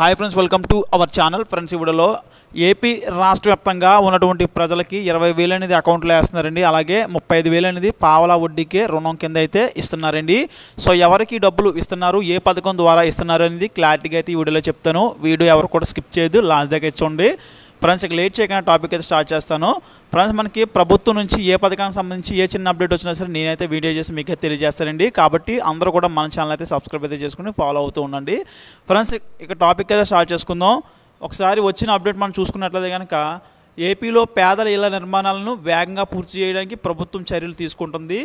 hi friends welcome to our channel friends ఇవిడలో AP రాష్ట్ర వ్యాప్తంగా ఉన్నటువంటి ప్రజలకి ఇరవై వేలు అనేది అకౌంట్లో వేస్తున్నారండి అలాగే ముప్పై ఐదు వేలు అనేది పావలా వడ్డీకే రుణం కింద అయితే ఇస్తున్నారండి సో ఎవరికి డబ్బులు ఇస్తున్నారు ఏ పథకం ద్వారా ఇస్తున్నారు అనేది క్లారిటీగా అయితే ఈ వీడియోలో చెప్తాను వీడియో ఎవరు కూడా స్కిప్ చేయదు లాస్ట్ దగ్గర చూడండి ఫ్రెండ్స్ ఇక లేట్ చేయకుండా టాపిక్ అయితే స్టార్ట్ చేస్తాను ఫ్రెండ్స్ మనకి ప్రభుత్వం నుంచి ఏ పథకానికి సంబంధించి ఏ చిన్న అప్డేట్ వచ్చినా సరే నేనైతే వీడియో చేసి మీకు తెలియజేస్తానండి కాబట్టి అందరూ కూడా మన ఛానల్ అయితే సబ్స్క్రైబ్ అయితే చేసుకుని ఫాలో అవుతూ ఉండండి ఫ్రెండ్స్ ఇక టాపిక్ అయితే స్టార్ట్ చేసుకుందాం ఒకసారి వచ్చిన అప్డేట్ మనం చూసుకున్నట్లయితే కనుక ఏపీలో పేదల ఇళ్ల నిర్మాణాలను వేగంగా పూర్తి చేయడానికి ప్రభుత్వం చర్యలు తీసుకుంటుంది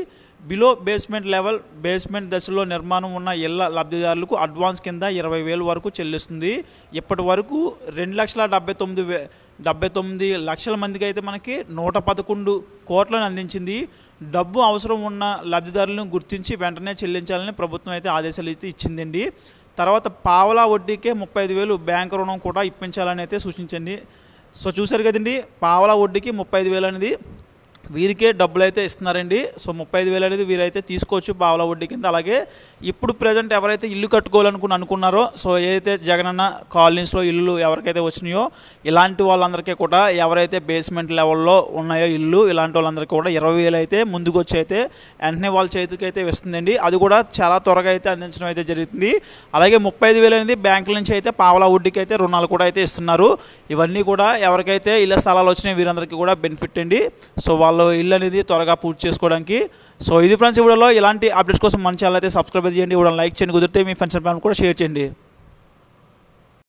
బిలో బేస్మెంట్ లెవెల్ బేస్మెంట్ దశలో నిర్మాణం ఉన్న ఇళ్ల లబ్ధిదారులకు అడ్వాన్స్ కింద ఇరవై వరకు చెల్లిస్తుంది ఇప్పటి వరకు రెండు లక్షల డెబ్బై తొమ్మిది వే డెబ్బై తొమ్మిది లక్షల మందికి అయితే మనకి నూట పదకొండు కోట్లను అందించింది డబ్బు అవసరం ఉన్న లబ్ధిదారులను గుర్తించి వెంటనే చెల్లించాలని ప్రభుత్వం అయితే ఆదేశాలు అయితే ఇచ్చిందండి తర్వాత పావలా వడ్డీకే ముప్పై ఐదు వేలు బ్యాంక్ రుణం కూడా ఇప్పించాలని అయితే సూచించండి సో చూశారు కదండి పావలా వడ్డీకి ముప్పై ఐదు వేలు అనేది వీరికే డబ్బులు అయితే ఇస్తున్నారండి సో ముప్పై ఐదు వేలు అనేది వీరైతే తీసుకోవచ్చు బావల వడ్డీ కింద అలాగే ఇప్పుడు ప్రజెంట్ ఎవరైతే ఇల్లు కట్టుకోవాలనుకుని అనుకున్నారో సో ఏదైతే జగనన్న కాలనీస్లో ఇల్లు ఎవరికైతే వచ్చినాయో ఇలాంటి వాళ్ళందరికీ కూడా ఎవరైతే బేస్మెంట్ లెవెల్లో ఉన్నాయో ఇల్లు ఇలాంటి వాళ్ళందరికీ కూడా ఇరవై వేలు అయితే ముందుకు వచ్చి అయితే వెంటనే వాళ్ళ చేతికి అయితే వస్తుందండి అది కూడా చాలా త్వరగా అయితే అందించడం అయితే జరుగుతుంది అలాగే ముప్పై ఐదు వేలు అనేది బ్యాంకుల నుంచి అయితే పావలా వడ్డీకి అయితే రుణాలు కూడా అయితే ఇస్తున్నారు ఇవన్నీ కూడా ఎవరికైతే ఇళ్ళ స్థలాలు వచ్చినాయి వీరందరికీ కూడా బెనిఫిట్ అండి సో వాళ్ళ వాళ్ళ ఇల్లు అనేది త్వరగా పూర్తి చేసుకోవడానికి సో ఇది ఫ్రెండ్స్ ఇవిడలో ఇలాంటి అప్డేట్స్ కోసం మంచి ఛానల్ అయితే సబ్స్క్రైబ్ చేయండి ఇవ్వడం లైక్ చేయండి కుదిరితే మీ ఫ్రెండ్స్ అండ్ ఫ్యామిలీ కూడా షేర్ చేయండి